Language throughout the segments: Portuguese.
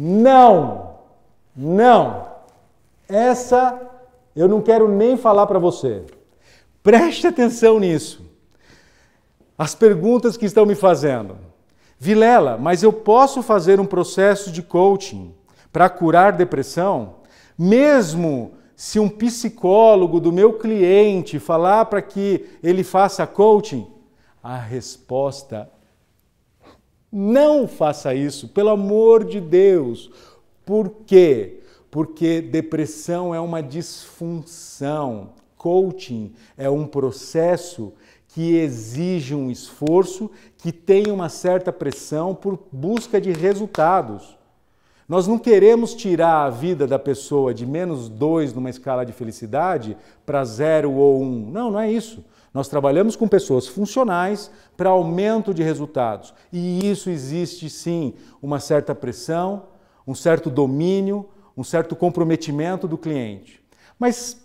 Não, não. Essa eu não quero nem falar para você. Preste atenção nisso. As perguntas que estão me fazendo. Vilela, mas eu posso fazer um processo de coaching para curar depressão? Mesmo se um psicólogo do meu cliente falar para que ele faça coaching? A resposta não faça isso, pelo amor de Deus. Por quê? Porque depressão é uma disfunção. Coaching é um processo que exige um esforço, que tem uma certa pressão por busca de resultados. Nós não queremos tirar a vida da pessoa de menos dois numa escala de felicidade para zero ou Um. Não, não é isso. Nós trabalhamos com pessoas funcionais para aumento de resultados. E isso existe sim uma certa pressão, um certo domínio, um certo comprometimento do cliente. Mas,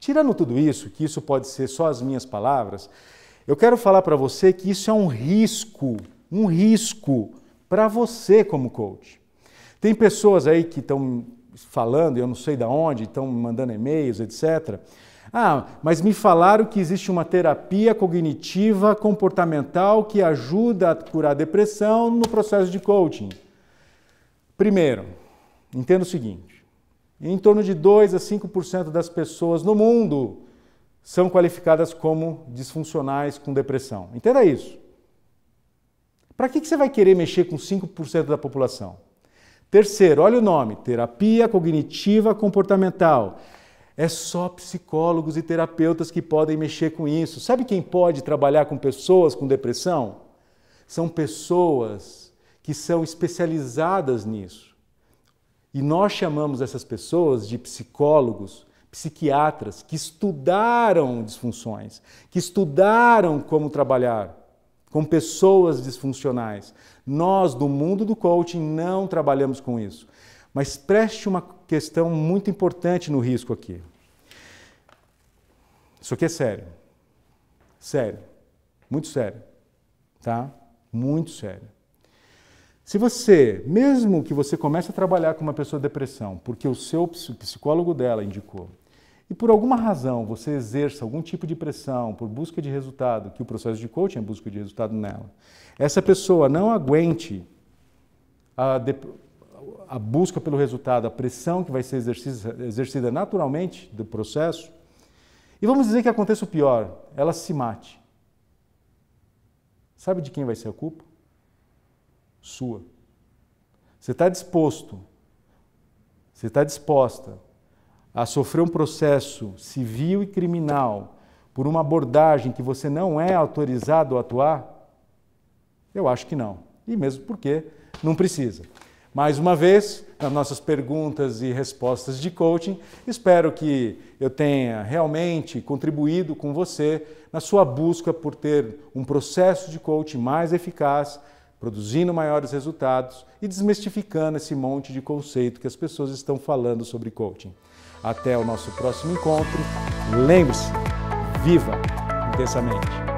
tirando tudo isso, que isso pode ser só as minhas palavras, eu quero falar para você que isso é um risco, um risco para você como coach. Tem pessoas aí que estão falando, eu não sei de onde, estão mandando e-mails, etc. Ah, mas me falaram que existe uma terapia cognitiva comportamental que ajuda a curar a depressão no processo de coaching. Primeiro, entenda o seguinte: em torno de 2 a 5% das pessoas no mundo são qualificadas como disfuncionais com depressão. Entenda isso. Para que, que você vai querer mexer com 5% da população? Terceiro, olha o nome: terapia cognitiva comportamental. É só psicólogos e terapeutas que podem mexer com isso. Sabe quem pode trabalhar com pessoas com depressão? São pessoas que são especializadas nisso. E nós chamamos essas pessoas de psicólogos, psiquiatras, que estudaram disfunções, que estudaram como trabalhar com pessoas disfuncionais. Nós, do mundo do coaching, não trabalhamos com isso. Mas preste uma questão muito importante no risco aqui. Isso aqui é sério. Sério. Muito sério. Tá? Muito sério. Se você, mesmo que você comece a trabalhar com uma pessoa de depressão, porque o seu psicólogo dela indicou, e por alguma razão você exerça algum tipo de pressão por busca de resultado, que o processo de coaching é busca de resultado nela, essa pessoa não aguente a, de, a busca pelo resultado, a pressão que vai ser exercida, exercida naturalmente do processo, e vamos dizer que aconteça o pior, ela se mate. Sabe de quem vai ser a culpa? Sua. Você está disposto, você está disposta a sofrer um processo civil e criminal por uma abordagem que você não é autorizado a atuar? Eu acho que não. E mesmo porque não precisa. Mais uma vez, nas nossas perguntas e respostas de coaching, espero que eu tenha realmente contribuído com você na sua busca por ter um processo de coaching mais eficaz, produzindo maiores resultados e desmistificando esse monte de conceito que as pessoas estão falando sobre coaching. Até o nosso próximo encontro. Lembre-se, viva intensamente!